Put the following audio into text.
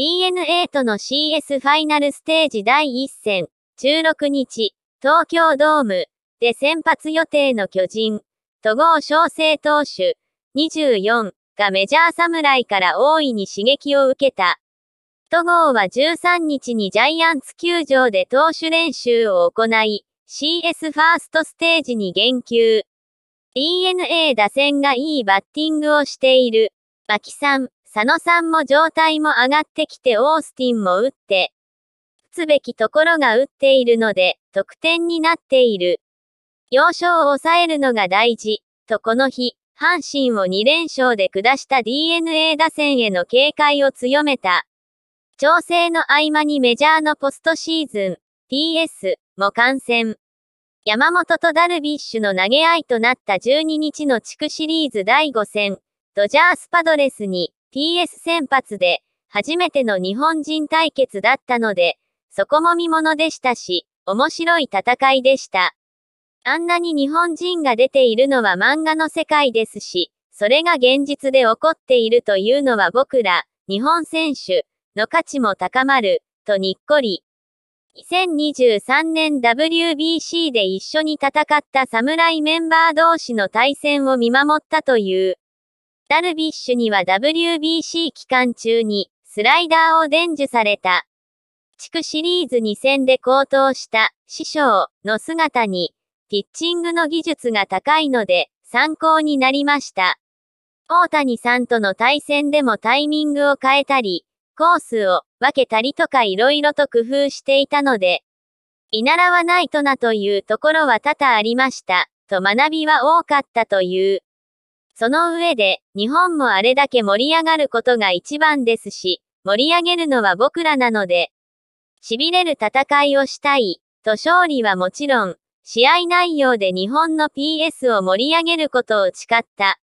DNA との CS ファイナルステージ第1戦、16日、東京ドームで先発予定の巨人、戸郷翔征投手、24がメジャー侍から大いに刺激を受けた。戸郷は13日にジャイアンツ球場で投手練習を行い、CS ファーストステージに言及。DNA 打線がいいバッティングをしている。牧さん、佐野さんも状態も上がってきてオースティンも打って、打つべきところが打っているので、得点になっている。要所を抑えるのが大事、とこの日、阪神を2連勝で下した DNA 打線への警戒を強めた。調整の合間にメジャーのポストシーズン、PS も観戦。山本とダルビッシュの投げ合いとなった12日の地区シリーズ第5戦、ドジャースパドレスに PS 先発で、初めての日本人対決だったので、そこも見物でしたし、面白い戦いでした。あんなに日本人が出ているのは漫画の世界ですし、それが現実で起こっているというのは僕ら、日本選手の価値も高まる、とにっこり。2023年 WBC で一緒に戦った侍メンバー同士の対戦を見守ったという。ダルビッシュには WBC 期間中にスライダーを伝授された。地区シリーズ2戦で高騰した師匠の姿に、ピッチングの技術が高いので参考になりました。大谷さんとの対戦でもタイミングを変えたり、コースを分けたりとか色々と工夫していたので、居習わないとなというところは多々ありました、と学びは多かったという。その上で、日本もあれだけ盛り上がることが一番ですし、盛り上げるのは僕らなので、痺れる戦いをしたい、と勝利はもちろん、試合内容で日本の PS を盛り上げることを誓った。